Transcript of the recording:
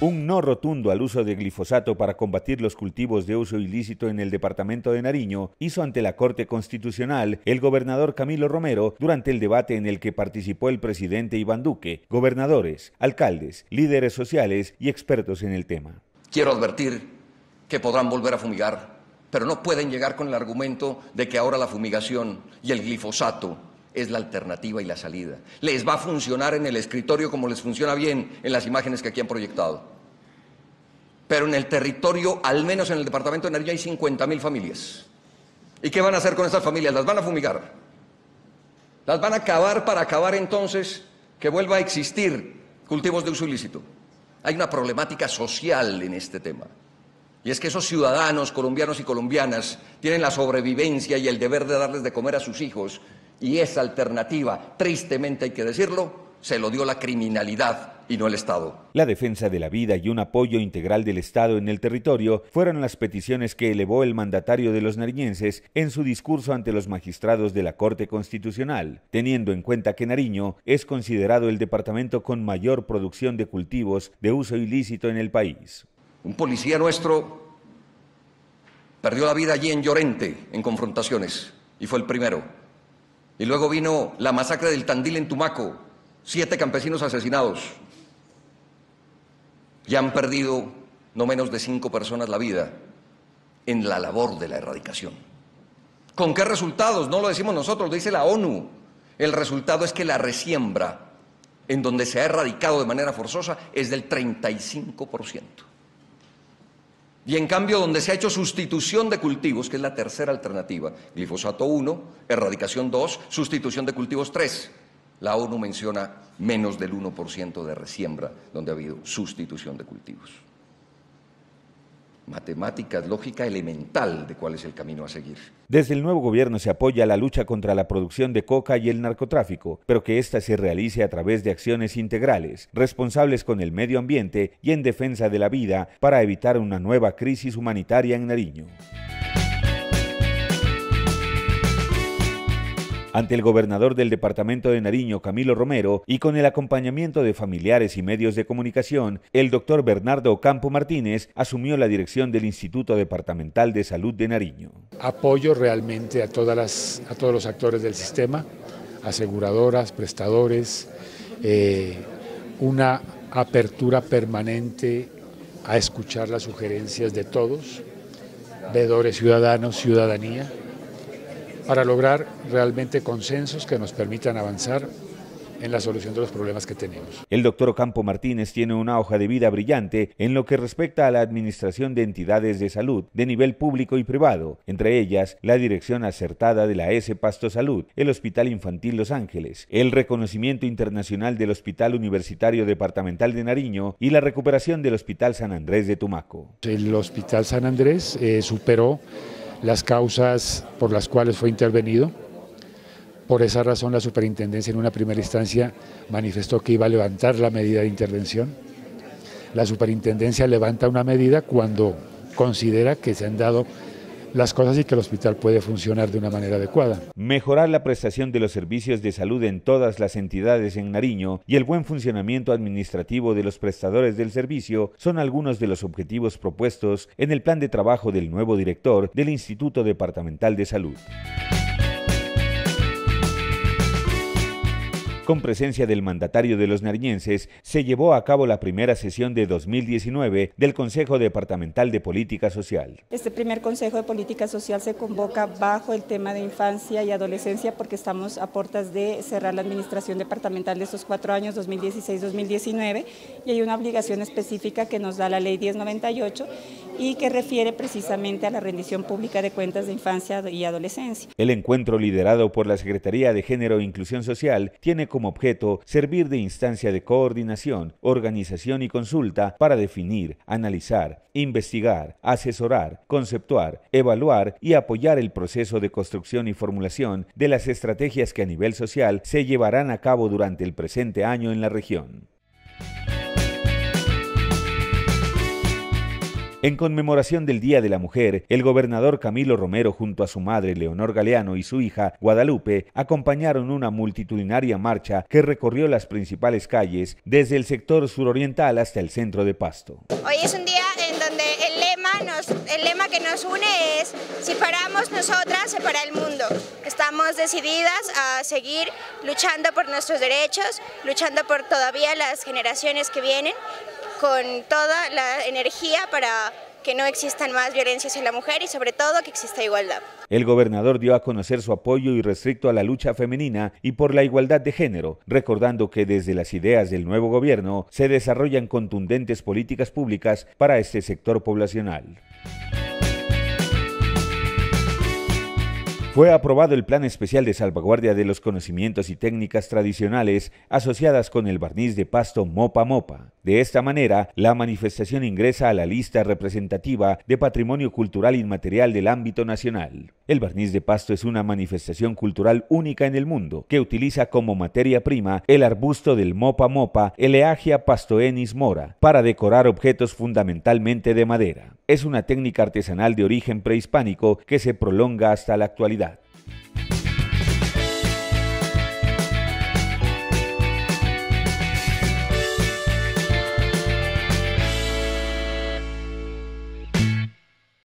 Un no rotundo al uso de glifosato para combatir los cultivos de uso ilícito en el departamento de Nariño hizo ante la Corte Constitucional el gobernador Camilo Romero durante el debate en el que participó el presidente Iván Duque, gobernadores, alcaldes, líderes sociales y expertos en el tema. Quiero advertir que podrán volver a fumigar, pero no pueden llegar con el argumento de que ahora la fumigación y el glifosato es la alternativa y la salida. Les va a funcionar en el escritorio como les funciona bien en las imágenes que aquí han proyectado pero en el territorio, al menos en el departamento de Nariño, hay 50.000 familias. ¿Y qué van a hacer con esas familias? Las van a fumigar. Las van a acabar para acabar entonces que vuelva a existir cultivos de uso ilícito. Hay una problemática social en este tema. Y es que esos ciudadanos colombianos y colombianas tienen la sobrevivencia y el deber de darles de comer a sus hijos. Y esa alternativa, tristemente hay que decirlo, se lo dio la criminalidad y no el Estado. La defensa de la vida y un apoyo integral del Estado en el territorio fueron las peticiones que elevó el mandatario de los nariñenses en su discurso ante los magistrados de la Corte Constitucional, teniendo en cuenta que Nariño es considerado el departamento con mayor producción de cultivos de uso ilícito en el país. Un policía nuestro perdió la vida allí en Llorente en confrontaciones y fue el primero. Y luego vino la masacre del Tandil en Tumaco, siete campesinos asesinados. Ya han perdido no menos de cinco personas la vida en la labor de la erradicación. ¿Con qué resultados? No lo decimos nosotros, lo dice la ONU. El resultado es que la resiembra en donde se ha erradicado de manera forzosa es del 35%. Y en cambio, donde se ha hecho sustitución de cultivos, que es la tercera alternativa, glifosato 1, erradicación 2, sustitución de cultivos 3, la ONU menciona menos del 1% de resiembra donde ha habido sustitución de cultivos. Matemáticas, lógica elemental de cuál es el camino a seguir. Desde el nuevo gobierno se apoya la lucha contra la producción de coca y el narcotráfico, pero que ésta se realice a través de acciones integrales, responsables con el medio ambiente y en defensa de la vida para evitar una nueva crisis humanitaria en Nariño. Ante el gobernador del departamento de Nariño, Camilo Romero, y con el acompañamiento de familiares y medios de comunicación, el doctor Bernardo Campo Martínez asumió la dirección del Instituto Departamental de Salud de Nariño. Apoyo realmente a, todos los actores del sistema, aseguradoras, prestadores, eh, una apertura permanente a escuchar las sugerencias de todos, vedores ciudadanos, ciudadanía para lograr realmente consensos que nos permitan avanzar en la solución de los problemas que tenemos. El doctor Campo Martínez tiene una hoja de vida brillante en lo que respecta a la administración de entidades de salud de nivel público y privado, entre ellas la dirección acertada de la S Pasto Salud, el Hospital Infantil Los Ángeles, el reconocimiento internacional del Hospital Universitario Departamental de Nariño y la recuperación del Hospital San Andrés de Tumaco. El Hospital San Andrés eh, superó las causas por las cuales fue intervenido. Por esa razón la superintendencia en una primera instancia manifestó que iba a levantar la medida de intervención. La superintendencia levanta una medida cuando considera que se han dado las cosas y que el hospital puede funcionar de una manera adecuada. Mejorar la prestación de los servicios de salud en todas las entidades en Nariño y el buen funcionamiento administrativo de los prestadores del servicio son algunos de los objetivos propuestos en el plan de trabajo del nuevo director del Instituto Departamental de Salud. con presencia del mandatario de los nariñenses, se llevó a cabo la primera sesión de 2019 del Consejo Departamental de Política Social. Este primer Consejo de Política Social se convoca bajo el tema de infancia y adolescencia porque estamos a puertas de cerrar la administración departamental de estos cuatro años, 2016-2019, y hay una obligación específica que nos da la ley 1098 y que refiere precisamente a la rendición pública de cuentas de infancia y adolescencia. El encuentro liderado por la Secretaría de Género e Inclusión Social tiene como objeto servir de instancia de coordinación, organización y consulta para definir, analizar, investigar, asesorar, conceptuar, evaluar y apoyar el proceso de construcción y formulación de las estrategias que a nivel social se llevarán a cabo durante el presente año en la región. En conmemoración del Día de la Mujer, el gobernador Camilo Romero junto a su madre Leonor Galeano y su hija Guadalupe acompañaron una multitudinaria marcha que recorrió las principales calles desde el sector suroriental hasta el centro de Pasto. Hoy es un día en donde el lema, el lema que nos une es si paramos nosotras, se para el mundo. Estamos decididas a seguir luchando por nuestros derechos, luchando por todavía las generaciones que vienen con toda la energía para que no existan más violencias en la mujer y sobre todo que exista igualdad. El gobernador dio a conocer su apoyo irrestricto a la lucha femenina y por la igualdad de género, recordando que desde las ideas del nuevo gobierno se desarrollan contundentes políticas públicas para este sector poblacional. Fue aprobado el Plan Especial de Salvaguardia de los Conocimientos y Técnicas Tradicionales asociadas con el barniz de pasto Mopa Mopa. De esta manera, la manifestación ingresa a la lista representativa de patrimonio cultural inmaterial del ámbito nacional. El barniz de pasto es una manifestación cultural única en el mundo que utiliza como materia prima el arbusto del mopa mopa Eleagia pastoenis mora para decorar objetos fundamentalmente de madera. Es una técnica artesanal de origen prehispánico que se prolonga hasta la actualidad.